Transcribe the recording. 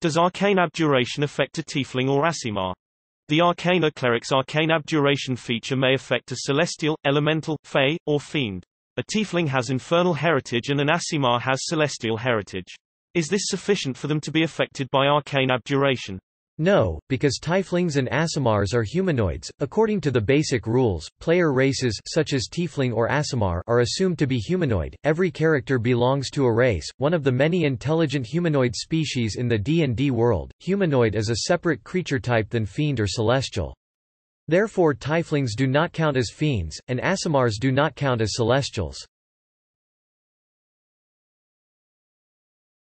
Does arcane abjuration affect a tiefling or asimar? The arcana cleric's arcane abjuration feature may affect a celestial, elemental, fey, or fiend. A tiefling has infernal heritage and an asimar has celestial heritage. Is this sufficient for them to be affected by arcane abjuration? No, because tieflings and asimars are humanoids. According to the basic rules, player races such as tiefling or asimar are assumed to be humanoid. Every character belongs to a race, one of the many intelligent humanoid species in the D&D world. Humanoid is a separate creature type than fiend or celestial. Therefore tieflings do not count as fiends, and asimars do not count as celestials.